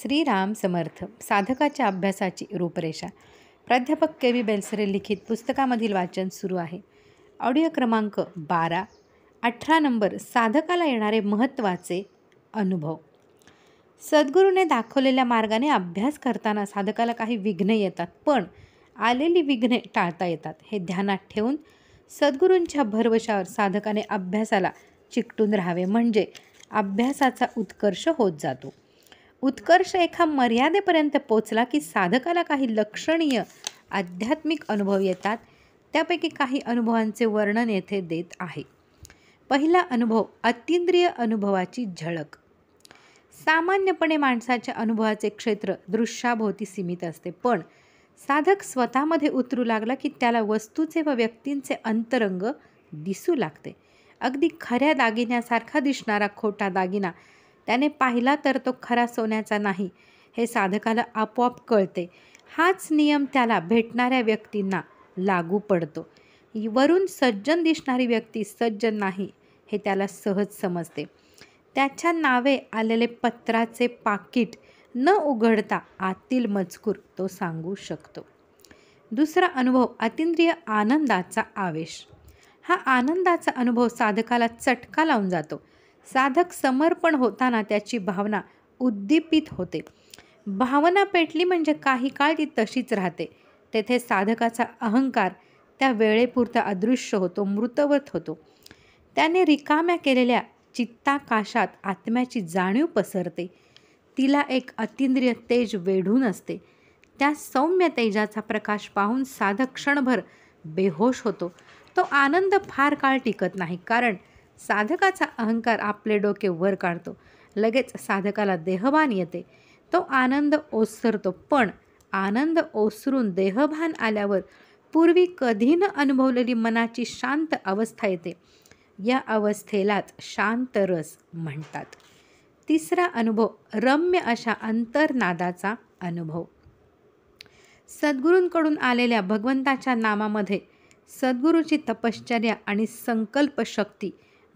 श्रीराम समर्थ साधकाच्या अभ्यासाची रूपरेषा प्राध्यापक के व्ही बेल्सरे लिखित पुस्तकामधील वाचन सुरू आहे ऑडिओ क्रमांक बारा अठरा नंबर साधकाला येणारे महत्त्वाचे अनुभव सद्गुरूने दाखवलेल्या मार्गाने अभ्यास करताना साधकाला काही विघ्न येतात पण आलेली विघ्ने टाळता येतात हे ध्यानात ठेवून सद्गुरूंच्या भरवशावर साधकाने अभ्यासाला चिकटून राहावे म्हणजे अभ्यासाचा उत्कर्ष होत जातो उत्कर्ष एका मर्यादेपर्यंत पोचला की साधकाला काही लक्षणीय आध्यात्मिक अनुभव येतात त्यापैकी काही अनुभवांचे वर्णन येथे देत आहे पहिला अनुभव अतिंद्रिय अनुभवाची झळक सामान्यपणे माणसाच्या अनुभवाचे क्षेत्र दृश्याभोवती सीमित असते पण साधक स्वतःमध्ये उतरू लागला की त्याला वस्तूचे व व्यक्तींचे अंतरंग दिसू लागते अगदी खऱ्या दागिन्यासारखा दिसणारा खोटा दागिना त्याने पाहिला तर तो खरा सोन्याचा नाही हे साधकाला आपोआप कळते हाच नियम त्याला भेटणाऱ्या व्यक्तींना लागू पडतो वरून सज्जन दिसणारी व्यक्ती सज्जन नाही हे त्याला सहज समजते त्याच्या नावे आलेले पत्राचे पाकिट न उघडता आतील मजकूर तो सांगू शकतो दुसरा अनुभव अतिंद्रिय आनंदाचा आवेश हा आनंदाचा अनुभव साधकाला चटका लावून जातो साधक समर्पण होताना त्याची भावना उद्दीपित होते भावना पेटली म्हणजे काही काळ ती तशीच राहते तेथे साधकाचा अहंकार त्या वेळेपुरता अदृश्य होतो मृतवत होतो त्याने रिकाम्या केलेल्या चित्ताकाशात आत्म्याची जाणीव पसरते तिला एक अतिंद्रिय तेज वेढून असते त्या सौम्य तेजाचा प्रकाश पाहून साधक क्षणभर बेहोश होतो तो आनंद फार काळ टिकत नाही कारण साधकाचा अहंकार आपले डोके वर काढतो लगेच साधकाला देहभान येते तो आनंद ओसरतो पण आनंद ओसरून देहभान आल्यावर पूर्वी कधी न अनुभवलेली मनाची शांत अवस्था येते या अवस्थेलाच शांत रस म्हणतात तिसरा अनुभव रम्य अशा अंतर्नादाचा अनुभव सद्गुरूंकडून आलेल्या भगवंताच्या नामामध्ये सद्गुरूची तपश्चर्या आणि संकल्पशक्ती शक्ती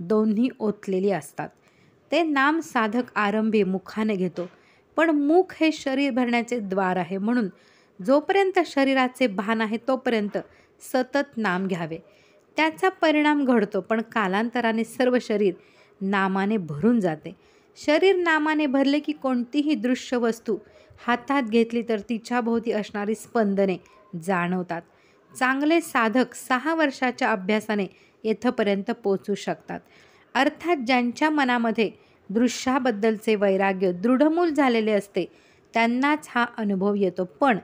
दोन्ही ओतलेली असतात ते नाम साधक आरंभी मुखाने घेतो पण मुख हे शरीर भरण्याचे द्वार आहे म्हणून जोपर्यंत शरीराचे भान आहे तोपर्यंत सतत नाम घ्यावे त्याचा परिणाम घडतो पण कालांतराने सर्व शरीर नामाने भरून जाते शरीर नामाने भरले की कोणतीही दृश्य वस्तू हातात घेतली तर तिच्याभोवती असणारी स्पंदने जाणवतात चांगले साधक सहा वर्षाच्या अभ्यासाने येथपर्यंत पोचू शकतात अर्थात ज्यांच्या मनामध्ये दृश्याबद्दलचे वैराग्य दृढमूल झालेले असते त्यांनाच हा अनुभव येतो पण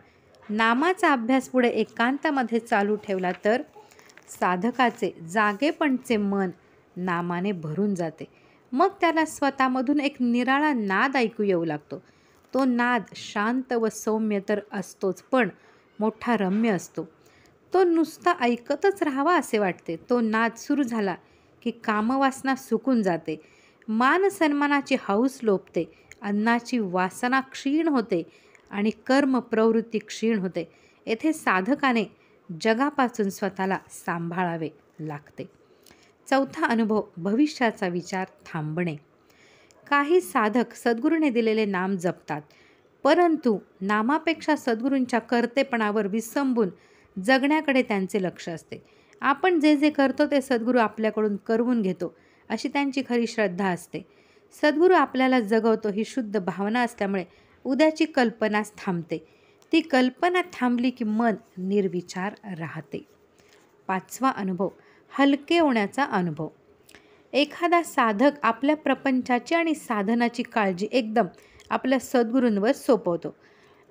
नामाचा अभ्यास पुढे एकांतामध्ये चालू ठेवला तर साधकाचे जागेपणचे मन नामाने भरून जाते मग त्याला स्वतःमधून एक निराळा नाद ऐकू येऊ लागतो तो नाद शांत व सौम्य तर असतोच पण मोठा रम्य असतो तो नुसता ऐकतच राहावा असे वाटते तो नाद सुरू झाला की कामवासना सुकून जाते मान सन्मानाची हौस लोपते अन्नाची वासना क्षीण होते आणि कर्म प्रवृत्ती क्षीण होते येथे साधकाने जगापासून स्वतःला सांभाळावे लागते चौथा अनुभव भविष्याचा विचार थांबणे काही साधक सद्गुरूने दिलेले नाम जपतात परंतु नामापेक्षा सद्गुरूंच्या कर्तेपणावर विसंबून जगण्याकडे त्यांचे लक्ष असते आपण जे जे करतो ते सद्गुरू आपल्याकडून करवून घेतो अशी त्यांची खरी श्रद्धा असते सद्गुरू आपल्याला जगवतो ही शुद्ध भावना असल्यामुळे उद्याची कल्पनाच थांबते ती कल्पना थांबली की मन निर्विचार राहते पाचवा अनुभव हलके होण्याचा अनुभव एखादा साधक आपल्या प्रपंचाची आणि साधनाची काळजी एकदम आपल्या सद्गुरूंवर सोपवतो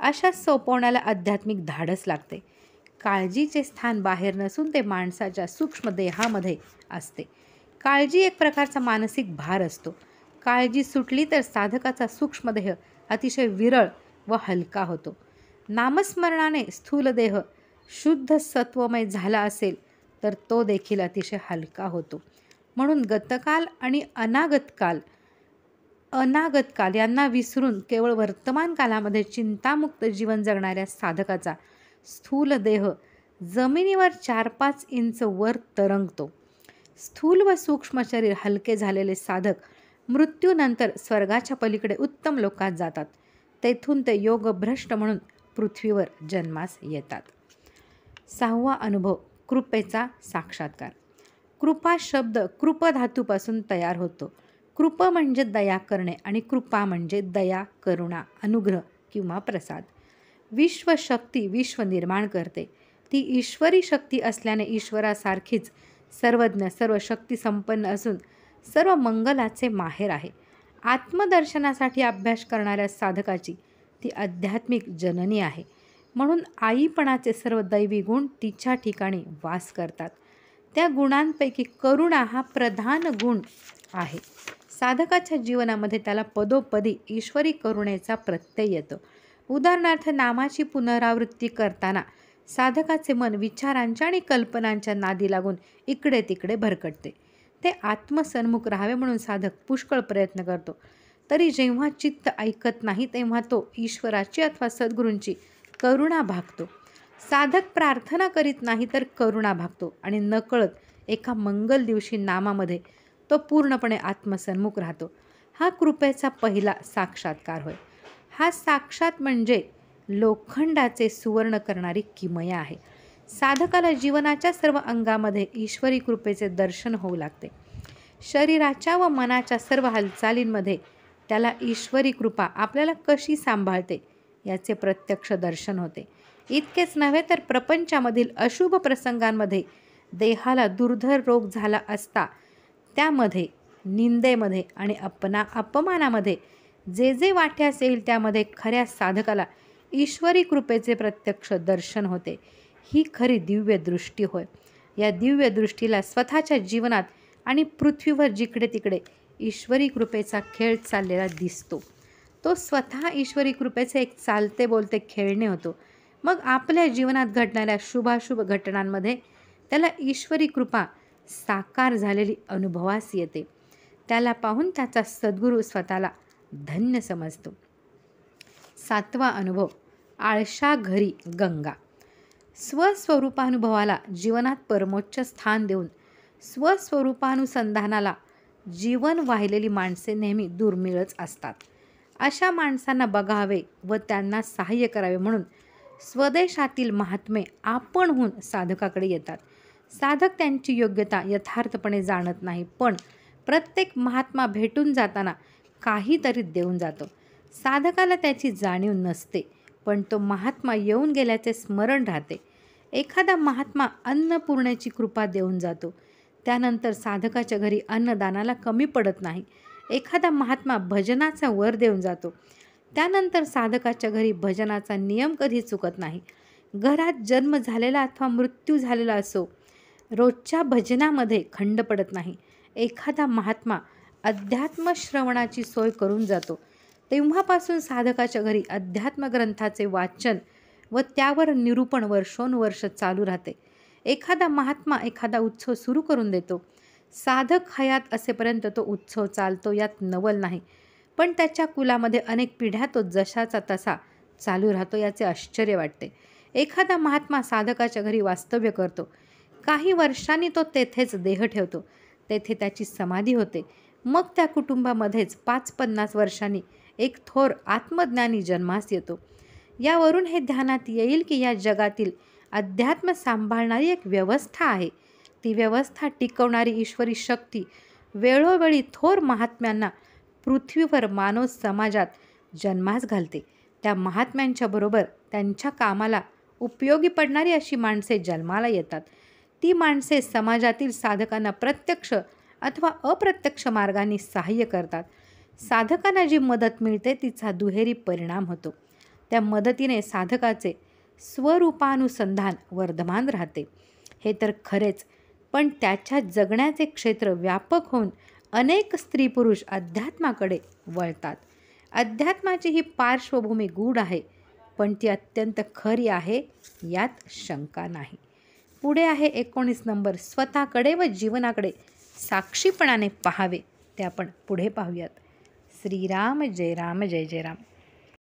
अशा सोपवण्याला आध्यात्मिक धाडस लागते काळजीचे स्थान बाहेर नसून ते माणसाच्या सूक्ष्म देहामध्ये असते काळजी एक प्रकारचा मानसिक भार असतो काळजी सुटली तर साधकाचा सूक्ष्मदेह अतिशय विरळ व हलका होतो नामस्मरणाने स्थूलदेह शुद्ध सत्वमय झाला असेल तर तो देखील अतिशय हलका होतो म्हणून गतकाल आणि अनागतकाल अनागतकाल यांना विसरून केवळ वर्तमान कालामध्ये चिंतामुक्त जीवन जगणाऱ्या साधकाचा स्थूल देह जमिनीवर चार पाच इंच वर तरंगतो स्थूल व सूक्ष्म शरीर हलके झालेले साधक मृत्यूनंतर स्वर्गाच्या पलीकडे उत्तम लोकात जातात तेथून ते योगभ्रष्ट म्हणून पृथ्वीवर जन्मास येतात सहावा अनुभव कृपेचा साक्षात्कार कृपा शब्द कृप धातूपासून तयार होतो कृप म्हणजे दया करणे आणि कृपा म्हणजे दया करुणा अनुग्रह किंवा प्रसाद विश्वशक्ती विश्व निर्माण करते ती ईश्वरी शक्ती असल्याने ईश्वरासारखीच सर्वज्ञ सर्व शक्ती संपन्न असून सर्व मंगलाचे माहेर आहे आत्मदर्शनासाठी अभ्यास करणाऱ्या साधकाची ती आध्यात्मिक जननी आहे म्हणून आईपणाचे सर्व दैवी गुण तिच्या ठिकाणी वास करतात त्या गुणांपैकी करुणा हा प्रधान गुण आहे साधकाच्या जीवनामध्ये त्याला पदोपदी ईश्वरी करुणेचा प्रत्यय येतो उदाहरणार्थ नामाची पुनरावृत्ती करताना साधकाचे मन विचारांच्या आणि कल्पनांच्या नादी लागून इकडे तिकडे भरकटते ते आत्मसन्मुख राहावे म्हणून साधक पुष्कळ प्रयत्न करतो तरी जेव्हा चित्त ऐकत नाही तेव्हा तो ईश्वराची अथवा सद्गुरूंची करुणा भागतो साधक प्रार्थना करीत नाही तर करुणा भागतो आणि नकळत एका मंगल दिवशी नामामध्ये तो पूर्णपणे आत्मसन्मुख राहतो हा कृपेचा पहिला साक्षात्कार होय हा साक्षात म्हणजे लोखंडाचे सुवर्ण करणारी किमया आहे साधकाला जीवनाच्या सर्व अंगामध्ये ईश्वरी कृपेचे दर्शन होऊ लागते शरीराच्या व मनाच्या सर्व हालचालींमध्ये त्याला ईश्वरी कृपा आपल्याला कशी सांभाळते याचे प्रत्यक्ष दर्शन होते इतकेच नव्हे तर प्रपंचामधील अशुभ प्रसंगांमध्ये देहाला दुर्धर रोग झाला असता त्यामध्ये निंदेमध्ये आणि अपना अपमानामध्ये जे जे वाटे असेल त्यामध्ये खऱ्या साधकाला ईश्वरी कृपेचे प्रत्यक्ष दर्शन होते ही खरी दिव्य दृष्टी होय या दिव्य दृष्टीला स्वतःच्या जीवनात आणि पृथ्वीवर जिकडे तिकडे ईश्वरी कृपेचा खेळ चाललेला दिसतो तो स्वतः ईश्वरी कृपेचे एक चालते बोलते खेळणे होतो मग आपल्या जीवनात घडणाऱ्या शुभाशुभ घटनांमध्ये त्याला ईश्वरी कृपा साकार झालेली अनुभवास येते त्याला पाहून त्याचा सद्गुरू स्वतःला धन्य समजतो सातवा अनुभव आळशा घरी गंगा स्वस्वरूपानुभवाला जीवनात परमोच्च स्थान देऊन स्वस्वरूपानुसंधानाला जीवन वाहिलेली माणसे नेहमी दुर्मिळच असतात अशा माणसांना बघावे व त्यांना सहाय्य करावे म्हणून स्वदेशातील महात्मे आपणहून साधकाकडे येतात साधक त्यांची योग्यता यथार्थपणे जाणत नाही पण प्रत्येक महात्मा भेटून जाताना काहीतरी देऊन जातो साधकाला त्याची जाणीव नसते पण तो महात्मा येऊन गेल्याचे स्मरण राहते एखादा महात्मा अन्नपूर्णेची कृपा देऊन जातो त्यानंतर साधकाच्या घरी अन्नदानाला कमी पडत नाही एखादा महात्मा भजनाचा वर देऊन जातो त्यानंतर साधकाच्या घरी भजनाचा नियम कधी चुकत नाही घरात जन्म झालेला अथवा मृत्यू झालेला असो रोजच्या भजनामध्ये खंड पडत नाही एखादा महात्मा अध्यात्म श्रवणाची सोय करून जातो तेव्हापासून साधकाच्या घरी अध्यात्म ग्रंथाचे वाचन व त्यावर निरूपण वर्षोनुवर्ष चालू राहते एखादा महात्मा एखादा उत्सव सुरू करून देतो साधक हयात असेपर्यंत तो उत्सव चालतो यात नवल नाही पण त्याच्या कुलामध्ये अनेक पिढ्या तो जशाचा तसा चालू राहतो याचे आश्चर्य वाटते एखादा महात्मा साधकाच्या घरी वास्तव्य करतो काही वर्षांनी तो तेथेच देह ठेवतो तेथे त्याची समाधी होते मग त्या कुटुंबामध्येच पाच पन्नास वर्षांनी एक थोर आत्मज्ञानी जन्मास येतो यावरून हे ध्यानात येईल की या जगातील अध्यात्म सांभाळणारी एक व्यवस्था आहे ती व्यवस्था टिकवणारी ईश्वरी शक्ती वेळोवेळी थोर महात्म्यांना पृथ्वीवर मानव समाजात जन्मास घालते त्या महात्म्यांच्या बरोबर त्यांच्या कामाला उपयोगी पडणारी अशी माणसे जन्माला येतात ती माणसे समाजातील साधकांना प्रत्यक्ष अथवा अप्रत्यक्ष मार्गाने सहाय्य करतात साधकांना जी मदत मिळते तिचा दुहेरी परिणाम होतो त्या मदतीने साधकाचे स्वरूपानुसंधान वर्धमान राहते हे तर खरेच पण त्याच्या जगण्याचे क्षेत्र व्यापक होऊन अनेक स्त्री पुरुष अध्यात्माकडे वळतात अध्यात्माची ही पार्श्वभूमी गूढ आहे पण ती अत्यंत खरी आहे यात शंका नाही पुढे आहे एकोणीस नंबर स्वतःकडे व जीवनाकडे साक्षीपणाने पाहावे ते आपण पुढे पाहूयात श्रीराम जय राम जय जय राम